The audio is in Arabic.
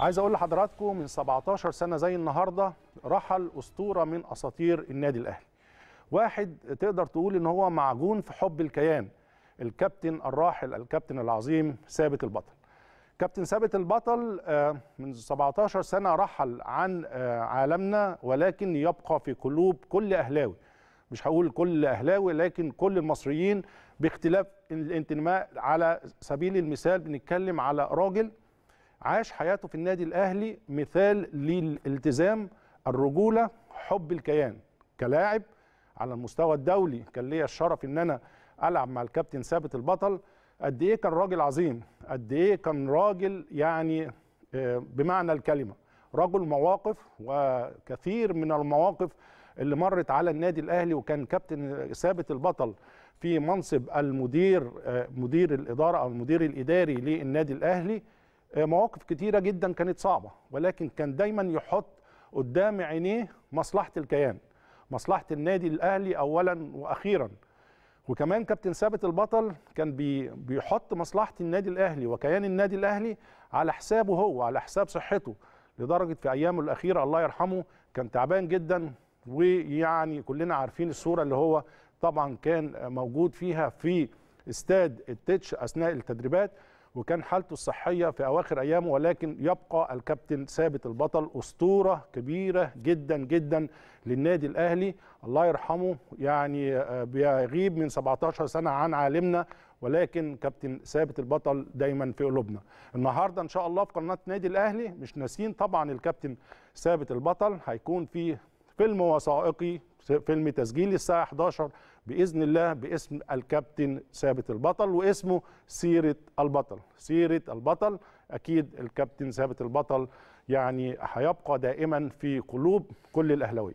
عايز اقول لحضراتكم من 17 سنه زي النهارده رحل اسطوره من اساطير النادي الاهلي واحد تقدر تقول ان هو معجون في حب الكيان الكابتن الراحل الكابتن العظيم ثابت البطل كابتن ثابت البطل آه، من 17 سنه رحل عن آه، عالمنا ولكن يبقى في قلوب كل اهلاوي مش هقول كل اهلاوي لكن كل المصريين باختلاف الانتماء على سبيل المثال بنتكلم على راجل عاش حياته في النادي الاهلي مثال للالتزام الرجوله حب الكيان كلاعب على المستوى الدولي كان ليا الشرف ان انا العب مع الكابتن ثابت البطل قد ايه كان راجل عظيم قد ايه كان راجل يعني آه، بمعنى الكلمه رجل مواقف وكثير من المواقف اللي مرت على النادي الاهلي وكان كابتن ثابت البطل في منصب المدير آه، مدير الاداره او المدير الاداري للنادي الاهلي آه، مواقف كتيره جدا كانت صعبه ولكن كان دايما يحط قدام عينيه مصلحه الكيان مصلحه النادي الاهلي اولا واخيرا وكمان كابتن ثابت البطل كان بيحط مصلحه النادي الاهلي وكيان النادي الاهلي على حسابه هو على حساب صحته لدرجه في ايامه الاخيره الله يرحمه كان تعبان جدا ويعني كلنا عارفين الصوره اللي هو طبعا كان موجود فيها في استاد التتش اثناء التدريبات وكان حالته الصحية في أواخر أيامه ولكن يبقى الكابتن ثابت البطل أسطورة كبيرة جدا جدا للنادي الأهلي الله يرحمه يعني آه، بيغيب من 17 سنة عن عالمنا ولكن كابتن ثابت البطل دايما في قلوبنا النهارده ان شاء الله في قناه نادي الاهلي مش ناسيين طبعا الكابتن ثابت البطل هيكون في فيلم وثائقي فيلم تسجيل الساعة 11 بإذن الله باسم الكابتن ثابت البطل واسمه سيرة البطل سيرة البطل أكيد الكابتن ثابت البطل يعني هيبقى دائما في قلوب كل الأهلوية